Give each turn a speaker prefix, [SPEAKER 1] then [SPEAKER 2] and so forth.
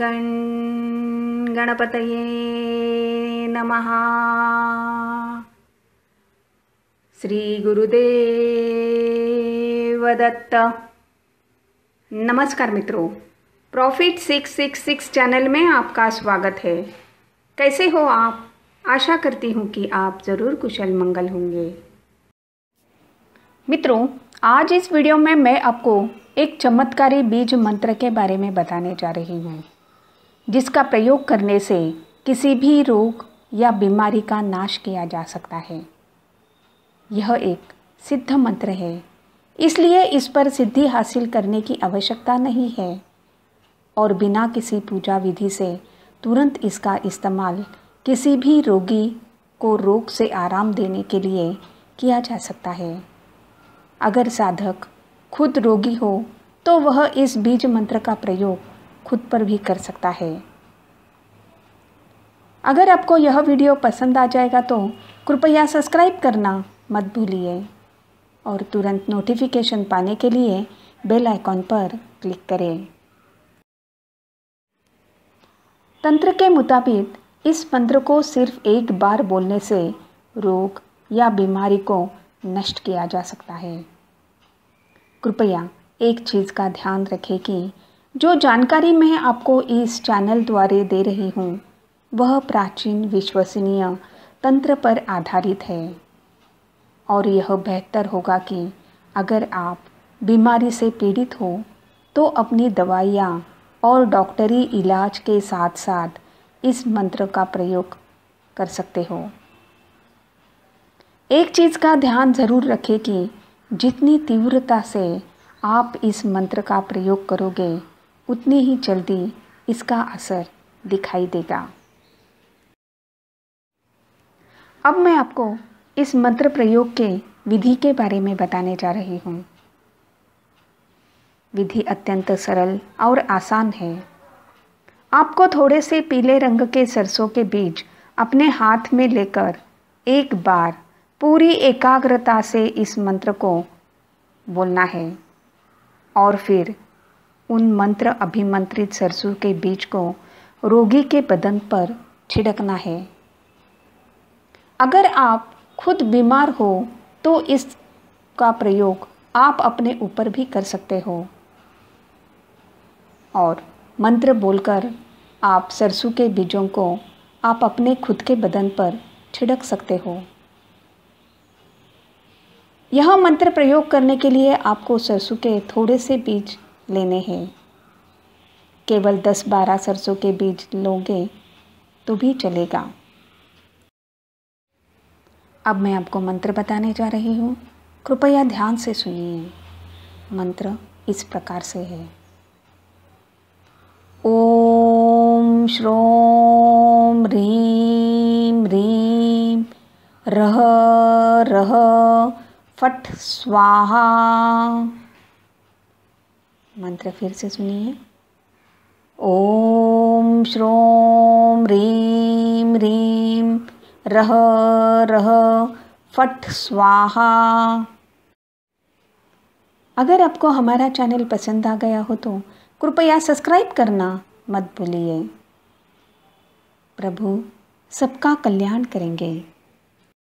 [SPEAKER 1] गण गणपतये नमः श्रीगुरुदेवदत्त नमस्कार मित्रों profit six six six channel में आपका स्वागत है कैसे हो आप आशा करती हूँ कि आप ज़रूर कुशल मंगल होंगे मित्रों आज इस वीडियो में मैं आपको एक चमत्कारी बीज मंत्र के बारे में बताने जा रही हूँ जिसका प्रयोग करने से किसी भी रोग या बीमारी का नाश किया जा सकता है यह एक सिद्ध मंत्र है इसलिए इस पर सिद्धि हासिल करने की आवश्यकता नहीं है और बिना किसी पूजा विधि से तुरंत इसका इस्तेमाल किसी भी रोगी को रोग से आराम देने के लिए किया जा सकता है अगर साधक खुद रोगी हो तो वह इस बीज मंत्र का प्रयोग खुद पर भी कर सकता है अगर आपको यह वीडियो पसंद आ जाएगा तो कृपया सब्सक्राइब करना मत भूलिए और तुरंत नोटिफिकेशन पाने के लिए बेल आइकॉन पर क्लिक करें तंत्र के मुताबिक इस मंत्र को सिर्फ एक बार बोलने से रोग या बीमारी को नष्ट किया जा सकता है कृपया एक चीज़ का ध्यान रखें कि जो जानकारी मैं आपको इस चैनल द्वारे दे रही हूँ वह प्राचीन विश्वसनीय तंत्र पर आधारित है और यह बेहतर होगा कि अगर आप बीमारी से पीड़ित हो तो अपनी दवाइयाँ और डॉक्टरी इलाज के साथ साथ इस मंत्र का प्रयोग कर सकते हो एक चीज़ का ध्यान ज़रूर रखें कि जितनी तीव्रता से आप इस मंत्र का प्रयोग करोगे उतनी ही जल्दी इसका असर दिखाई देगा अब मैं आपको इस मंत्र प्रयोग के विधि के बारे में बताने जा रही हूँ विधि अत्यंत सरल और आसान है आपको थोड़े से पीले रंग के सरसों के बीज अपने हाथ में लेकर एक बार पूरी एकाग्रता से इस मंत्र को बोलना है और फिर उन मंत्र अभिमंत्रित सरसों के बीज को रोगी के बदन पर छिड़कना है अगर आप खुद बीमार हो तो इसका प्रयोग आप अपने ऊपर भी कर सकते हो और मंत्र बोलकर आप सरसों के बीजों को आप अपने खुद के बदन पर छिड़क सकते हो यह मंत्र प्रयोग करने के लिए आपको सरसों के थोड़े से बीज लेने हैं केवल दस बारह सरसों के बीज लोगे तो भी चलेगा अब मैं आपको मंत्र बताने जा रही हूँ कृपया ध्यान से सुनिए मंत्र इस प्रकार से है ओम श्रोम रीम रीम रह रह फट स्वाहा मंत्र फिर से सुनिए ओम श्रोम रीम रीम रह रह फट स्वाहा अगर आपको हमारा चैनल पसंद आ गया हो तो कृपया सब्सक्राइब करना मत भूलिए प्रभु सबका कल्याण करेंगे